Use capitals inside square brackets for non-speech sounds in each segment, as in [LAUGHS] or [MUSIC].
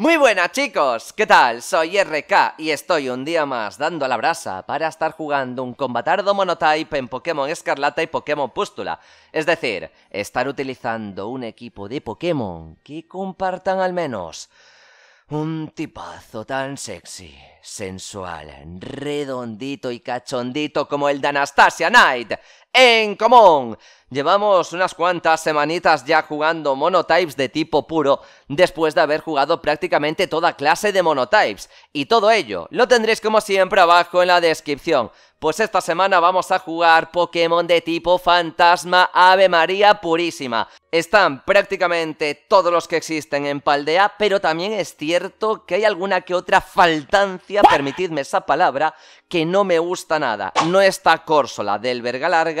Muy buenas chicos, ¿qué tal? Soy RK y estoy un día más dando la brasa para estar jugando un combatardo monotype en Pokémon Escarlata y Pokémon Pústula. Es decir, estar utilizando un equipo de Pokémon que compartan al menos un tipazo tan sexy, sensual, redondito y cachondito como el de Anastasia Knight en común. Llevamos unas cuantas semanitas ya jugando monotypes de tipo puro después de haber jugado prácticamente toda clase de monotypes y todo ello lo tendréis como siempre abajo en la descripción. Pues esta semana vamos a jugar Pokémon de tipo Fantasma Ave María Purísima. Están prácticamente todos los que existen en Paldea, pero también es cierto que hay alguna que otra faltancia, permitidme esa palabra, que no me gusta nada. No está Córsola del Verga Larga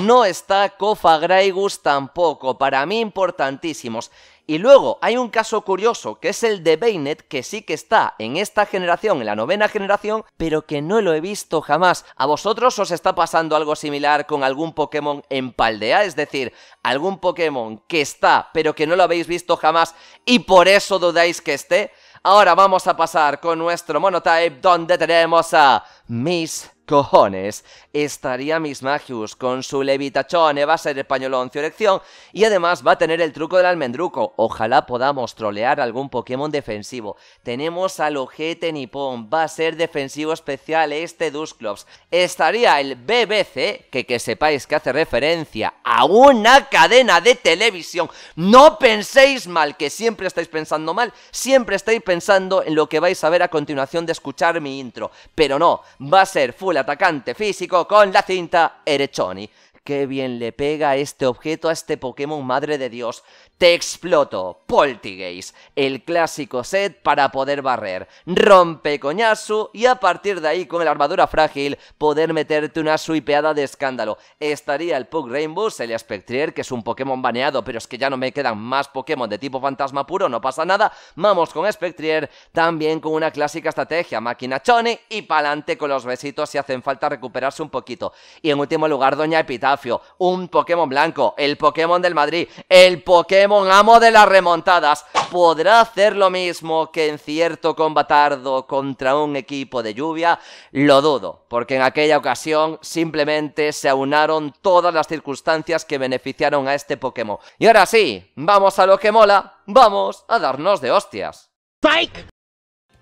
no está Graigus tampoco, para mí importantísimos. Y luego hay un caso curioso, que es el de Bainet, que sí que está en esta generación, en la novena generación, pero que no lo he visto jamás. ¿A vosotros os está pasando algo similar con algún Pokémon en Paldea? Es decir, algún Pokémon que está, pero que no lo habéis visto jamás y por eso dudáis que esté. Ahora vamos a pasar con nuestro Monotype, donde tenemos a Miss cojones estaría Miss Magius con su levitachón, va a ser español su elección y además va a tener el truco del almendruco. Ojalá podamos trolear algún Pokémon defensivo. Tenemos al ojete nipón, va a ser defensivo especial este Dusclops. Estaría el BBC, que que sepáis que hace referencia a una cadena de televisión. No penséis mal, que siempre estáis pensando mal, siempre estáis pensando en lo que vais a ver a continuación de escuchar mi intro. Pero no, va a ser full atacante físico con la cinta Erechoni. Qué bien le pega este objeto a este Pokémon madre de Dios. Te exploto, Poltigase. el clásico set para poder barrer, rompe coñazo y a partir de ahí con la armadura frágil poder meterte una suipeada de escándalo. Estaría el Pug Rainbow, el Spectrier, que es un Pokémon baneado, pero es que ya no me quedan más Pokémon de tipo fantasma puro, no pasa nada. Vamos con Spectrier, también con una clásica estrategia, máquina Chone y pa'lante con los besitos si hacen falta recuperarse un poquito. Y en último lugar, Doña Epitafio, un Pokémon blanco, el Pokémon del Madrid, el Pokémon Pokémon amo de las remontadas podrá hacer lo mismo que en cierto combatardo contra un equipo de lluvia? Lo dudo, porque en aquella ocasión simplemente se aunaron todas las circunstancias que beneficiaron a este Pokémon. Y ahora sí, vamos a lo que mola, vamos a darnos de hostias.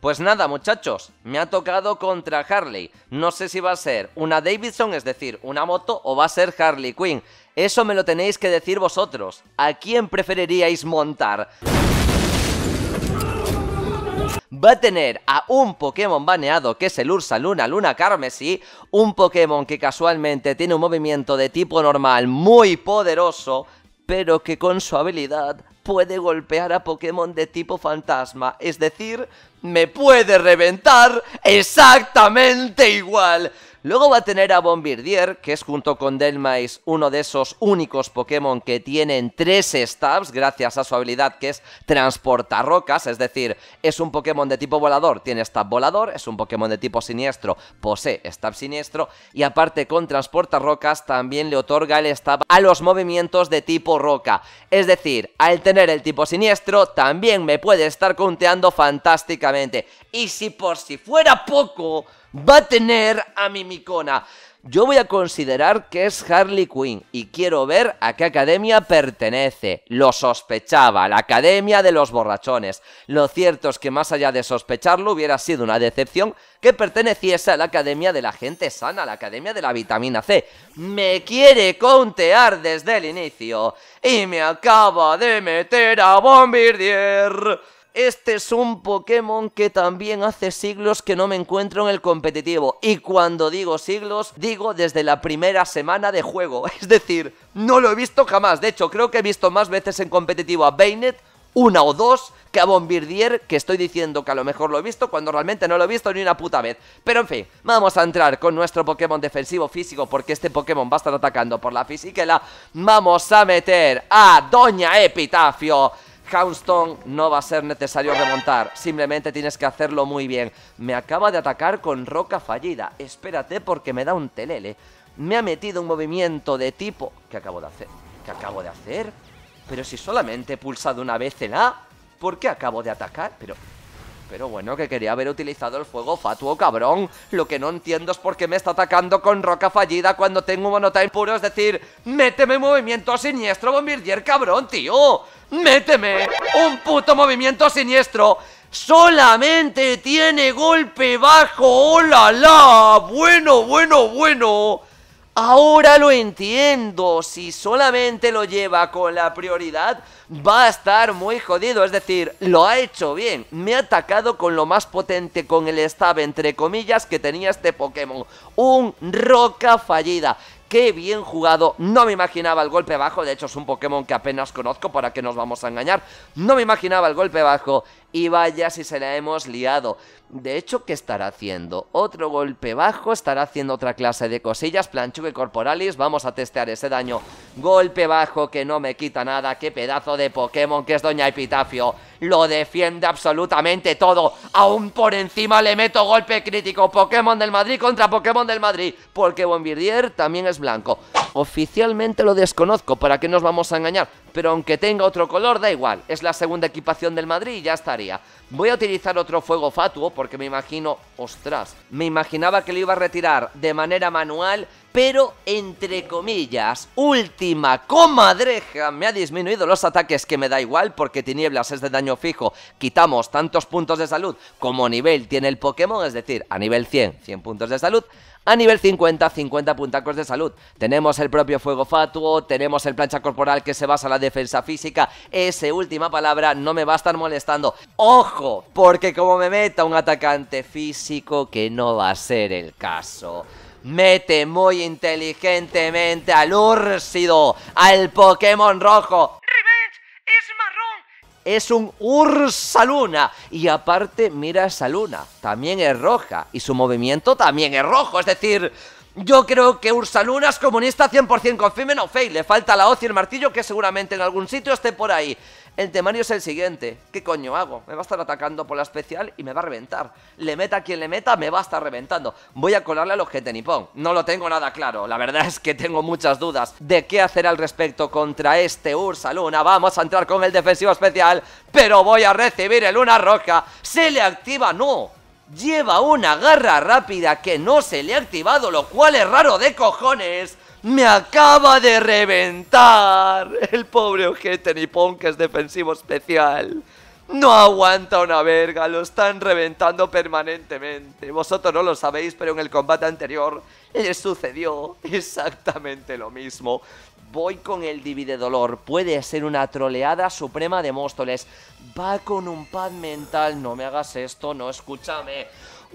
Pues nada, muchachos, me ha tocado contra Harley. No sé si va a ser una Davidson, es decir, una moto, o va a ser Harley Quinn. Eso me lo tenéis que decir vosotros. ¿A quién preferiríais montar? va a tener a un Pokémon baneado que es el Ursa Luna, Luna Carmesí, un Pokémon que casualmente tiene un movimiento de tipo normal muy poderoso, pero que con su habilidad puede golpear a Pokémon de tipo fantasma. Es decir, me puede reventar exactamente igual. Luego va a tener a Bombardier, que es junto con Delmais uno de esos únicos Pokémon que tienen tres stabs gracias a su habilidad que es transportar rocas, es decir, es un Pokémon de tipo volador, tiene stab volador, es un Pokémon de tipo siniestro, posee stab siniestro y aparte con transportar rocas también le otorga el stab a los movimientos de tipo roca, es decir, al tener el tipo siniestro también me puede estar conteando fantásticamente y si por si fuera poco va a tener a Mimicona. Yo voy a considerar que es Harley Quinn y quiero ver a qué academia pertenece. Lo sospechaba, la academia de los borrachones. Lo cierto es que más allá de sospecharlo hubiera sido una decepción que perteneciese a la academia de la gente sana, la academia de la vitamina C. Me quiere contear desde el inicio y me acaba de meter a Bombardier. Este es un Pokémon que también hace siglos que no me encuentro en el competitivo. Y cuando digo siglos, digo desde la primera semana de juego. [LAUGHS] Es decir, no lo he visto jamás. De hecho, creo que he visto más veces en competitivo a Bainet, una o dos, que a Bombardier, que estoy diciendo que a lo mejor lo he visto cuando realmente no lo he visto ni una puta vez. Pero en fin, vamos a entrar con nuestro Pokémon defensivo físico porque este Pokémon va a estar atacando por la física. La Vamos a meter a Doña Epitafio Houndstone no va a ser necesario remontar, simplemente tienes que hacerlo muy bien. Me acaba de atacar con roca fallida, espérate porque me da un telele. Me ha metido un movimiento de tipo... ¿Qué acabo de hacer? ¿Qué acabo de hacer? Pero si solamente he pulsado una vez en A, ¿por qué acabo de atacar? Pero... Pero bueno, que quería haber utilizado el fuego fatuo, cabrón. Lo que no entiendo es por qué me está atacando con roca fallida cuando tengo un monotime puro. Es decir, méteme movimiento siniestro, bombardier, cabrón, tío. ¡Méteme! ¡Un puto movimiento siniestro! Solamente tiene golpe bajo. ¡Hola, ¡Oh, la! Bueno, bueno, bueno. Ahora lo entiendo. Si solamente lo lleva con la prioridad, va a estar muy jodido. Es decir, lo ha hecho bien. Me ha atacado con lo más potente, con el stab, entre comillas, que tenía este Pokémon. Un roca fallida. Qué bien jugado. No me imaginaba el golpe bajo. De hecho, es un Pokémon que apenas conozco. ¿Para qué nos vamos a engañar? No me imaginaba el golpe bajo. Y vaya si se la hemos liado. De hecho, ¿qué estará haciendo? Otro golpe bajo. Estará haciendo otra clase de cosillas. Planchuque corporalis. Vamos a testear ese daño. Golpe bajo que no me quita nada. Qué pedazo de Pokémon que es Doña Epitafio lo defiende absolutamente todo. Aún por encima le meto golpe crítico. Pokémon del Madrid contra Pokémon del Madrid. Porque Bombardier también es blanco. Oficialmente lo desconozco, ¿para qué nos vamos a engañar? Pero aunque tenga otro color, da igual. Es la segunda equipación del Madrid y ya estaría. Voy a utilizar otro fuego fatuo porque me imagino... ¡Ostras! Me imaginaba que lo iba a retirar de manera manual pero entre comillas, última comadreja, me ha disminuido los ataques que me da igual porque tinieblas es de daño fijo, quitamos tantos puntos de salud como nivel tiene el Pokémon, es decir, a nivel 100, 100 puntos de salud, a nivel 50, 50 puntacos de salud. Tenemos el propio fuego fatuo, tenemos el plancha corporal que se basa en la defensa física. Esa última palabra no me va a estar molestando. ¡Ojo! Porque como me meta un atacante físico, que no va a ser el caso. Mete muy inteligentemente al Ursido, al Pokémon rojo. Revenge es marrón. Es un Ursaluna. Y aparte, mira esa luna. También es roja. Y su movimiento también es rojo. Es decir, yo creo que Ursaluna es comunista 100% con Femen Fail. Le falta la hoz y el martillo que seguramente en algún sitio esté por ahí. El temario es el siguiente. ¿Qué coño hago? Me va a estar atacando por la especial y me va a reventar. Le meta a quien le meta, me va a estar reventando. Voy a colarle al objeto nipón. No lo tengo nada claro. La verdad [LAUGHS] es que tengo muchas dudas de qué hacer al respecto contra este Ursa Luna. Vamos a entrar con el defensivo especial, pero voy a recibir el Luna roca Se le activa, no. Lleva una garra rápida que no se le ha activado, lo cual es raro de cojones. Me acaba de reventar el pobre ojete nipón que es defensivo especial. No aguanta una verga, lo están reventando permanentemente. Vosotros no lo sabéis, pero en el combate anterior le eh, sucedió exactamente lo mismo. Voy con el divide dolor, puede ser una troleada suprema de Móstoles. Va con un pad mental, no me hagas esto, no escúchame.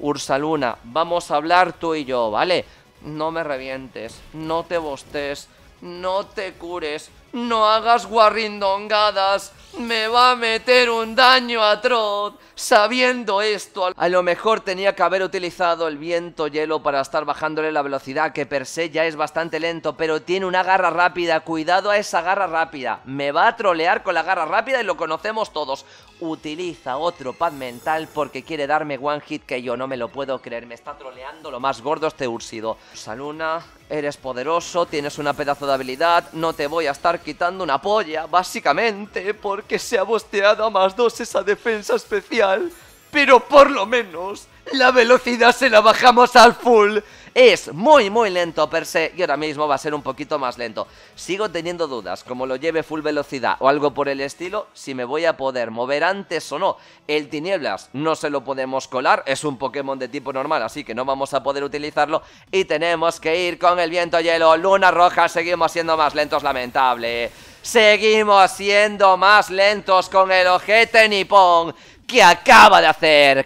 Ursaluna, vamos a hablar tú y yo, ¿vale? no me revientes, no te bostes, no te cures, no hagas guarrindongadas, me va a meter un daño atroz. Sabiendo esto, a lo mejor tenía que haber utilizado el viento hielo para estar bajándole la velocidad, que per se ya es bastante lento, pero tiene una garra rápida, cuidado a esa garra rápida. Me va a trolear con la garra rápida y lo conocemos todos utiliza otro pad mental porque quiere darme one hit que yo no me lo puedo creer. Me está troleando lo más gordo este Úrsido. Saluna, eres poderoso, tienes una pedazo de habilidad, no te voy a estar quitando una polla, básicamente, porque se ha bosteado a más dos esa defensa especial pero por lo menos la velocidad se la bajamos al full. Es muy muy lento per se y ahora mismo va a ser un poquito más lento. Sigo teniendo dudas, como lo lleve full velocidad o algo por el estilo, si me voy a poder mover antes o no. El Tinieblas no se lo podemos colar, es un Pokémon de tipo normal, así que no vamos a poder utilizarlo. Y tenemos que ir con el viento hielo, luna roja, seguimos siendo más lentos, lamentable. Seguimos siendo más lentos con el ojete nipón que acaba de hacer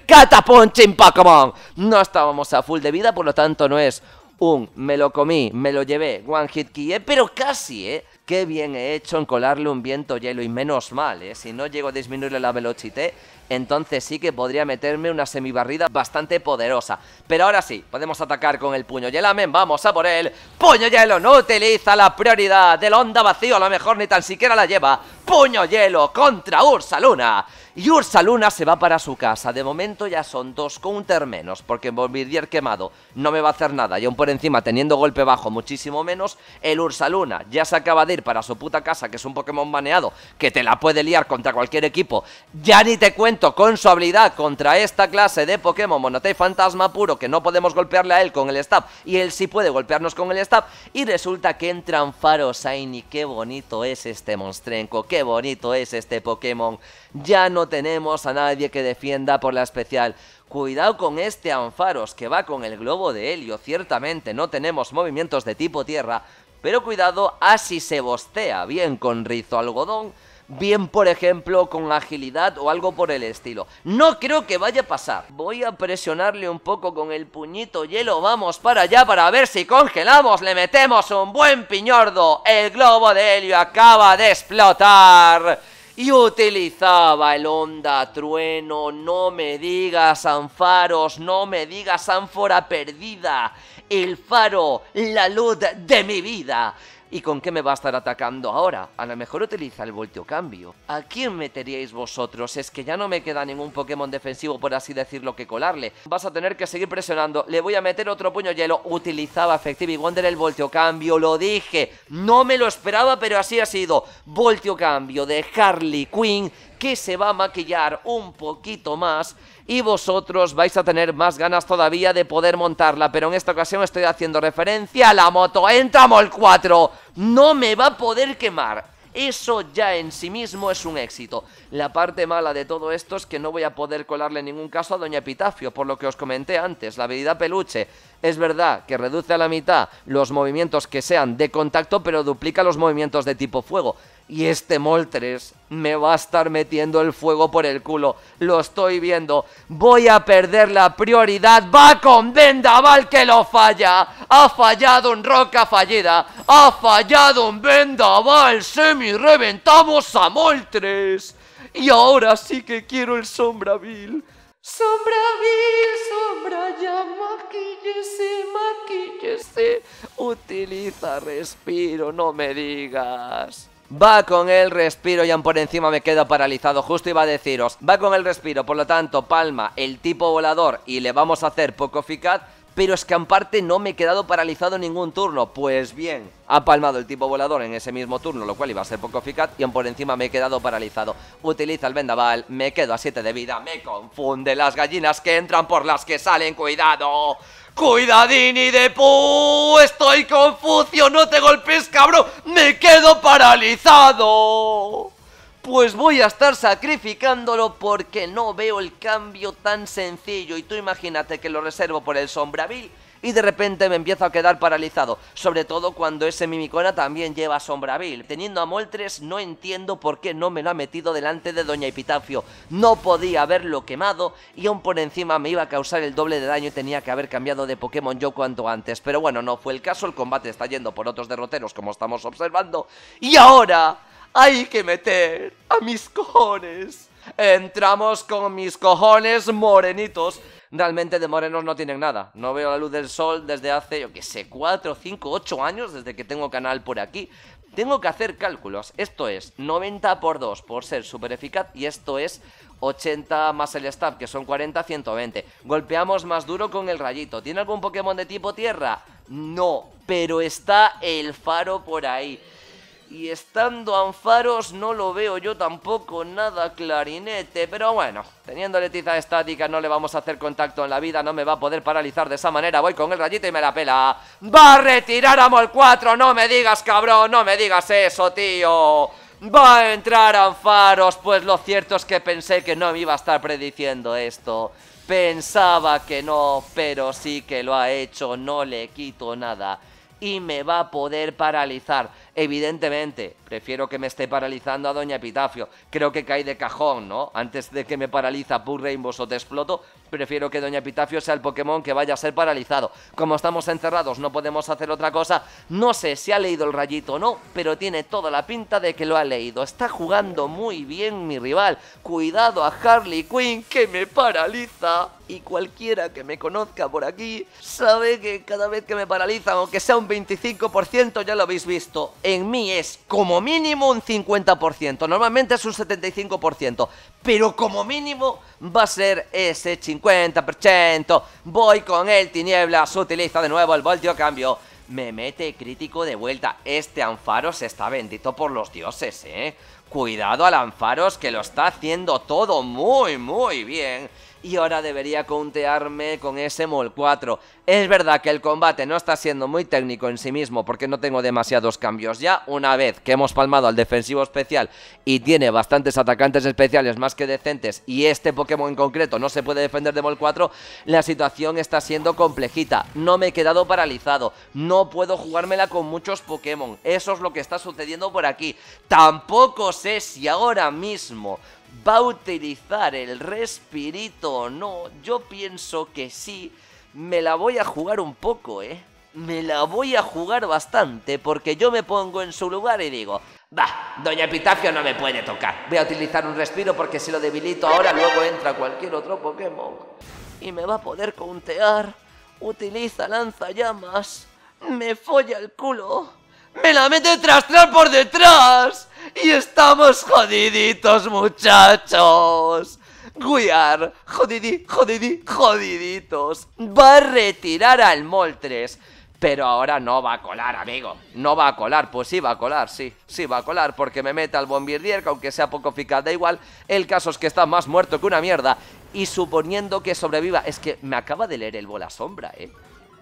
en Pokémon No estábamos a full de vida, por lo tanto no es un me lo comí, me lo llevé, one hit kill, eh, pero casi, ¿eh? Qué bien he hecho en colarle un viento hielo y menos mal, ¿eh? Si no llego a disminuirle la velocidad, entonces sí que podría meterme una semibarrida bastante poderosa. Pero ahora sí, podemos atacar con el puño yelamen, vamos a por él. Puño hielo, no utiliza la prioridad del onda vacío, a lo mejor ni tan siquiera la lleva. Puño hielo contra Ursa Luna. Y Ursaluna se va para su casa. De momento ya son dos counter menos, porque Bombardier quemado no me va a hacer nada. Y aún por encima, teniendo golpe bajo muchísimo menos, el Ursaluna ya se acaba de ir para su puta casa, que es un Pokémon baneado, que te la puede liar contra cualquier equipo. Ya ni te cuento con su habilidad contra esta clase de Pokémon Monotei Fantasma puro, que no podemos golpearle a él con el staff, y él sí puede golpearnos con el staff. Y resulta que entran Faro Shiny. Qué bonito es este monstrenco, qué bonito es este Pokémon. Ya no tenemos a nadie que defienda por la especial. Cuidado con este Anfaros que va con el globo de helio, ciertamente no tenemos movimientos de tipo tierra, pero cuidado así se bostea bien con rizo algodón, bien por ejemplo con agilidad o algo por el estilo. No creo que vaya a pasar. Voy a presionarle un poco con el puñito hielo, vamos para allá para ver si congelamos, le metemos un buen piñordo. El globo de helio acaba de explotar y utilizaba el onda trueno, no me digas anfaros, no me digas ánfora perdida, el faro, la luz de mi vida. ¿Y con qué me va a estar atacando ahora? A lo mejor utiliza el volteo cambio. ¿A quién meteríais vosotros? Es que ya no me queda ningún Pokémon defensivo, por así decirlo, que colarle. Vas a tener que seguir presionando. Le voy a meter otro puño hielo. Utilizaba efectivamente Wonder el volteo cambio, lo dije. No me lo esperaba, pero así ha sido. Voltio cambio de Harley Quinn que se va a maquillar un poquito más y vosotros vais a tener más ganas todavía de poder montarla, pero en esta ocasión estoy haciendo referencia a la moto el 4. No me va a poder quemar. Eso ya en sí mismo es un éxito. La parte mala de todo esto es que no voy a poder colarle en ningún caso a Doña Epitafio, por lo que os comenté antes, la habilidad peluche. Es verdad que reduce a la mitad los movimientos que sean de contacto, pero duplica los movimientos de tipo fuego. Y este Moltres me va a estar metiendo el fuego por el culo. Lo estoy viendo. Voy a perder la prioridad. Va con vendaval que lo falla. Ha fallado un roca fallida. Ha fallado un vendaval. Semi reventamos a Moltres. Y ahora sí que quiero el Bill. Sombra vil, sombra ya, maquíllese, maquíllese. Utiliza respiro, no me digas. Va con el respiro, ya por encima me quedo paralizado, justo iba a deciros. Va con el respiro, por lo tanto, palma el tipo volador y le vamos a hacer poco eficaz pero es que aparte no me he quedado paralizado en ningún turno. Pues bien, ha palmado el tipo volador en ese mismo turno, lo cual iba a ser poco eficaz, y por encima me he quedado paralizado. Utiliza el vendaval, me quedo a 7 de vida, me confunde las gallinas que entran por las que salen, cuidado. ¡Cuidadini de pu! ¡Estoy confucio! ¡No te golpes, cabrón! ¡Me quedo paralizado! Pues voy a estar sacrificándolo porque no veo el cambio tan sencillo. Y tú imagínate que lo reservo por el Sombravil y de repente me empiezo a quedar paralizado. Sobre todo cuando ese Mimicona también lleva Sombravil. Teniendo a Moltres no entiendo por qué no me lo ha metido delante de Doña Epitafio. No podía haberlo quemado y aún por encima me iba a causar el doble de daño y tenía que haber cambiado de Pokémon yo cuanto antes. Pero bueno, no fue el caso, el combate está yendo por otros derroteros como estamos observando. Y ahora hay que meter a mis cojones. Entramos con mis cojones morenitos. Realmente de morenos no tienen nada. No veo la luz del sol desde hace, yo qué sé, 4, 5, 8 años desde que tengo canal por aquí. Tengo que hacer cálculos. Esto es 90 por 2 por ser súper eficaz y esto es 80 más el staff, que son 40, 120. Golpeamos más duro con el rayito. ¿Tiene algún Pokémon de tipo tierra? No, pero está el faro por ahí. Y estando Anfaros no lo veo yo tampoco nada clarinete, pero bueno, teniendo letiza estática no le vamos a hacer contacto en la vida, no me va a poder paralizar de esa manera, voy con el rayito y me la pela. ¡Va a retirar a Mol 4! ¡No me digas, cabrón! ¡No me digas eso, tío! ¡Va a entrar Anfaros! Pues lo cierto es que pensé que no me iba a estar prediciendo esto. Pensaba que no, pero sí que lo ha hecho, no le quito nada. Y me va a poder paralizar. Evidentemente, prefiero que me esté paralizando a Doña Epitafio. Creo que cae de cajón, ¿no? Antes de que me paraliza Rainbow o te exploto, prefiero que Doña Epitafio sea el Pokémon que vaya a ser paralizado. Como estamos encerrados, no podemos hacer otra cosa. No sé si ha leído el rayito o no, pero tiene toda la pinta de que lo ha leído. Está jugando muy bien mi rival. Cuidado a Harley Quinn que me paraliza. Y cualquiera que me conozca por aquí sabe que cada vez que me paraliza, aunque sea un 25%, ya lo habéis visto en mí es como mínimo un 50%, normalmente es un 75%, pero como mínimo va a ser ese 50%. Voy con el tinieblas, utiliza de nuevo el voltio cambio. Me mete crítico de vuelta. Este Anfaros está bendito por los dioses, ¿eh? Cuidado al Anfaros que lo está haciendo todo muy, muy bien y ahora debería contearme con ese Mol 4. Es verdad que el combate no está siendo muy técnico en sí mismo porque no tengo demasiados cambios ya. Una vez que hemos palmado al defensivo especial y tiene bastantes atacantes especiales más que decentes y este Pokémon en concreto no se puede defender de Mol 4, la situación está siendo complejita. No me he quedado paralizado, no puedo jugármela con muchos Pokémon. Eso es lo que está sucediendo por aquí. Tampoco sé si ahora mismo ¿Va a utilizar el respirito o no? Yo pienso que sí. Me la voy a jugar un poco, ¿eh? Me la voy a jugar bastante porque yo me pongo en su lugar y digo, va, doña Epitafio no me puede tocar. Voy a utilizar un respiro porque si lo debilito ahora luego entra cualquier otro Pokémon. Y me va a poder contear. Utiliza lanzallamas. Me folla el culo. ¡Me la mete tras por detrás! y estamos jodiditos, muchachos. Guiar, jodidí, jodidí, jodiditos. Va a retirar al Moltres. Pero ahora no va a colar, amigo. No va a colar, pues sí va a colar, sí. Sí va a colar, porque me meta al Bombardier, que aunque sea poco eficaz, da igual. El caso es que está más muerto que una mierda. Y suponiendo que sobreviva, es que me acaba de leer el bola sombra, eh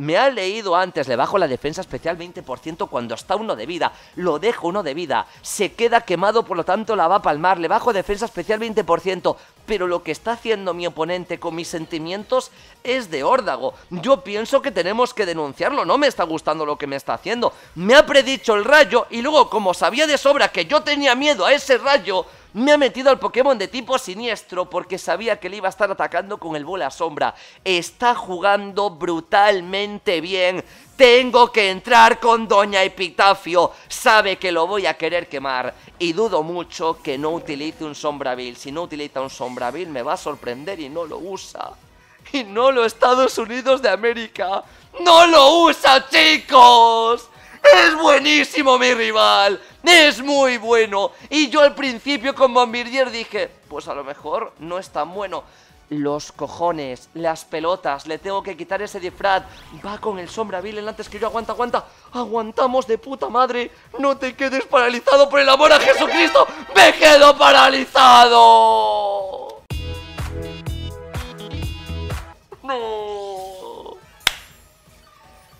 me ha leído antes, le bajo la defensa especial 20% cuando está uno de vida, lo dejo uno de vida, se queda quemado, por lo tanto la va a palmar, le bajo defensa especial 20%, pero lo que está haciendo mi oponente con mis sentimientos es de órdago. Yo pienso que tenemos que denunciarlo, no me está gustando lo que me está haciendo. Me ha predicho el rayo y luego como sabía de sobra que yo tenía miedo a ese rayo, me ha metido al Pokémon de tipo siniestro porque sabía que le iba a estar atacando con el bola sombra. Está jugando brutalmente bien. Tengo que entrar con Doña Epitafio. Sabe que lo voy a querer quemar. Y dudo mucho que no utilice un Sombra Sombravil. Si no utiliza un Sombra Sombravil me va a sorprender y no lo usa. Y no lo Estados Unidos de América. ¡No lo usa, chicos! Es buenísimo mi rival, es muy bueno. Y yo al principio con Bombardier dije, pues a lo mejor no es tan bueno. Los cojones, las pelotas, le tengo que quitar ese disfraz. Va con el sombra vil antes que yo, aguanta, aguanta. Aguantamos de puta madre. No te quedes paralizado por el amor a Jesucristo. Me quedo paralizado. No.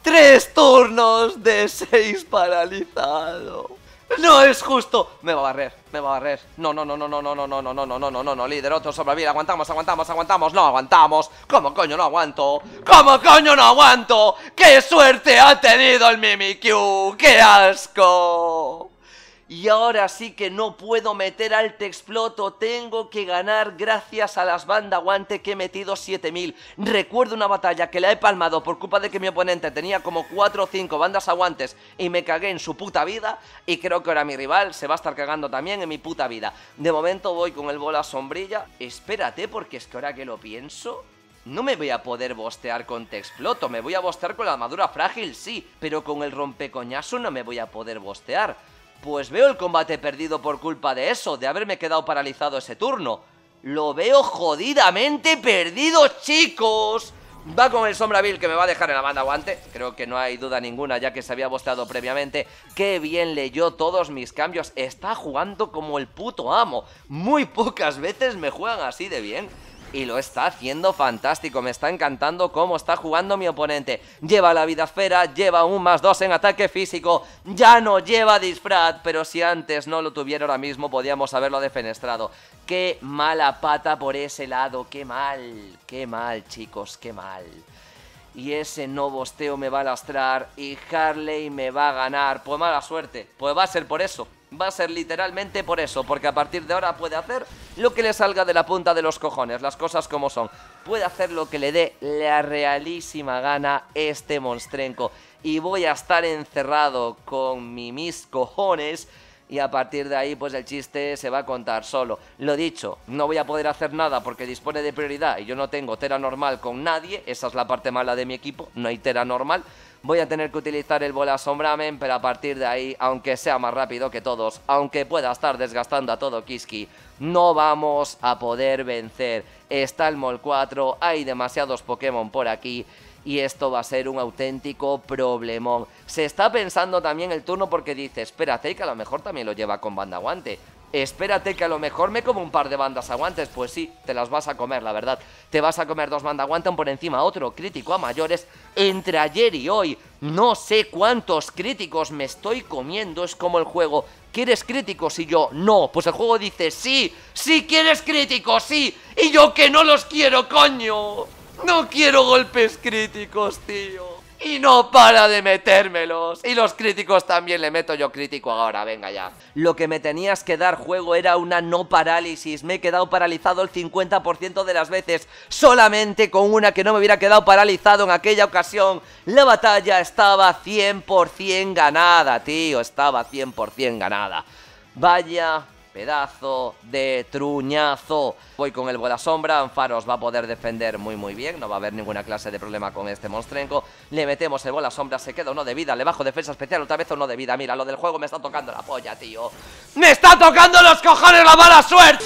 Tres turnos de seis paralizado. No es justo. Me va a barrer, me va a barrer. No, no, no, no, no, no, no, no, no, no, no, no, no, no, no, líder, otro sobrevive. Aguantamos, aguantamos, aguantamos. No aguantamos. ¿Cómo coño no aguanto? ¿Cómo coño no aguanto? ¡Qué suerte ha tenido el Mimikyu! ¡Qué asco! y ahora sí que no puedo meter al te exploto, tengo que ganar gracias a las bandas guante que he metido 7000. Recuerdo una batalla que la he palmado por culpa de que mi oponente tenía como 4 o 5 bandas aguantes y me cagué en su puta vida y creo que ahora mi rival se va a estar cagando también en mi puta vida. De momento voy con el bola sombrilla, espérate porque es que ahora que lo pienso... No me voy a poder bostear con Texploto, me voy a bostear con la armadura frágil, sí, pero con el rompecoñazo no me voy a poder bostear pues veo el combate perdido por culpa de eso, de haberme quedado paralizado ese turno. Lo veo jodidamente perdido, chicos. Va con el Sombra Bill que me va a dejar en la banda guante. Creo que no hay duda ninguna ya que se había bosteado previamente. Qué bien leyó todos mis cambios. Está jugando como el puto amo. Muy pocas veces me juegan así de bien y lo está haciendo fantástico. Me está encantando cómo está jugando mi oponente. Lleva la vida esfera, lleva un más dos en ataque físico. Ya no lleva disfraz, pero si antes no lo tuviera ahora mismo podíamos haberlo defenestrado. Qué mala pata por ese lado, qué mal, qué mal chicos, qué mal y ese no bosteo me va a lastrar y Harley me va a ganar. Pues mala suerte, pues va a ser por eso va a ser literalmente por eso, porque a partir de ahora puede hacer lo que le salga de la punta de los cojones, las cosas como son. Puede hacer lo que le dé la realísima gana este monstrenco. Y voy a estar encerrado con mis cojones y a partir de ahí pues el chiste se va a contar solo. Lo dicho, no voy a poder hacer nada porque dispone de prioridad y yo no tengo tera normal con nadie, esa es la parte mala de mi equipo, no hay tera normal. Voy a tener que utilizar el bola sombramen, pero a partir de ahí, aunque sea más rápido que todos, aunque pueda estar desgastando a todo Kiski, no vamos a poder vencer. Está el Mol 4, hay demasiados Pokémon por aquí y esto va a ser un auténtico problemón. Se está pensando también el turno porque dice, espérate que a lo mejor también lo lleva con banda guante. Espérate que a lo mejor me como un par de bandas aguantes. Pues sí, te las vas a comer, la verdad. Te vas a comer dos bandas un por encima otro crítico a mayores entre ayer y hoy. No sé cuántos críticos me estoy comiendo. Es como el juego. ¿Quieres críticos? Y yo, no. Pues el juego dice, sí, sí quieres críticos, sí. Y yo que no los quiero, coño. No quiero golpes críticos, tío. Y no para de metérmelos. Y los críticos también le meto yo crítico ahora, venga ya. Lo que me tenías que dar juego era una no parálisis. Me he quedado paralizado el 50% de las veces. Solamente con una que no me hubiera quedado paralizado en aquella ocasión. La batalla estaba 100% ganada, tío. Estaba 100% ganada. Vaya Pedazo de truñazo. Voy con el bola sombra. Anfaros va a poder defender muy muy bien. No va a haber ninguna clase de problema con este monstruenco Le metemos el bola sombra. Se queda uno de vida. Le bajo defensa especial. Otra vez uno de vida. Mira, lo del juego me está tocando la polla, tío. ¡Me está tocando los cojones la mala suerte!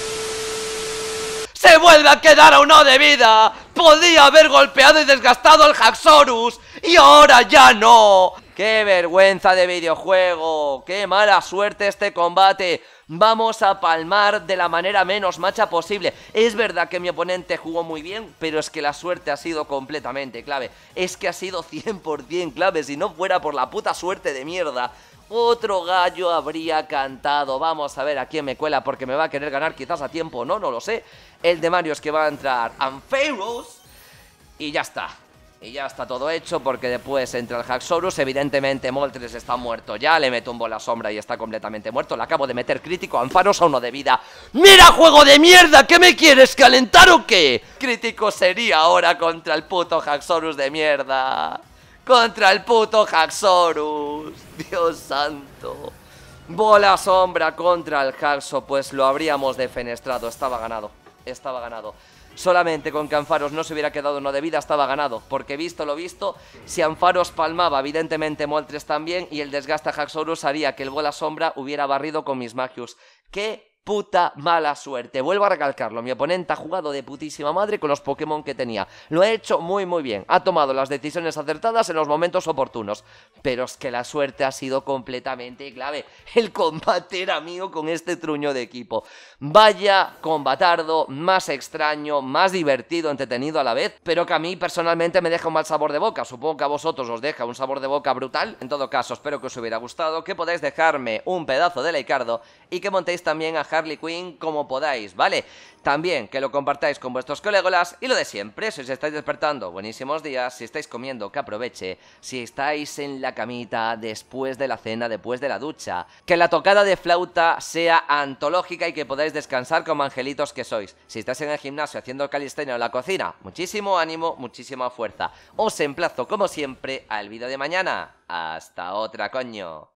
¡Se vuelve a quedar a uno de vida! Podía haber golpeado y desgastado al Haxorus. Y ahora ya no. ¡Qué vergüenza de videojuego! ¡Qué mala suerte este combate! Vamos a palmar de la manera menos macha posible. Es verdad que mi oponente jugó muy bien, pero es que la suerte ha sido completamente clave. Es que ha sido 100% clave. Si no fuera por la puta suerte de mierda, otro gallo habría cantado. Vamos a ver a quién me cuela porque me va a querer ganar quizás a tiempo. No, no lo sé. El de Mario es que va a entrar Ampharos. Y ya está. Y ya está todo hecho porque después entra el Haxorus. Evidentemente Moltres está muerto ya. Le meto un bola sombra y está completamente muerto. Le acabo de meter crítico. Anfaros a uno de vida. ¡Mira, juego de mierda! ¿Qué me quieres? ¿Calentar o qué? Crítico sería ahora contra el puto Haxorus de mierda. Contra el puto Haxorus. Dios santo. Bola sombra contra el Haxo. Pues lo habríamos defenestrado. Estaba ganado. Estaba ganado solamente con que Anfaros no se hubiera quedado uno de vida estaba ganado, porque visto lo visto, si Anfaros palmaba, evidentemente Moltres también, y el desgaste a Haxorus haría que el bola sombra hubiera barrido con Magius. ¡Qué puta mala suerte. Vuelvo a recalcarlo, mi oponente ha jugado de putísima madre con los Pokémon que tenía. Lo ha hecho muy muy bien, ha tomado las decisiones acertadas en los momentos oportunos. Pero es que la suerte ha sido completamente clave. El combate era mío con este truño de equipo. Vaya combatardo, más extraño, más divertido, entretenido a la vez, pero que a mí personalmente me deja un mal sabor de boca. Supongo que a vosotros os deja un sabor de boca brutal. En todo caso, espero que os hubiera gustado, que podáis dejarme un pedazo de Leicardo y que montéis también a Harley Quinn como podáis, ¿vale? También que lo compartáis con vuestros colegolas y lo de siempre, si os estáis despertando, buenísimos días, si estáis comiendo, que aproveche, si estáis en la camita, después de la cena, después de la ducha, que la tocada de flauta sea antológica y que podáis descansar como angelitos que sois. Si estáis en el gimnasio haciendo calistenia o la cocina, muchísimo ánimo, muchísima fuerza. Os emplazo como siempre al vídeo de mañana. Hasta otra, coño.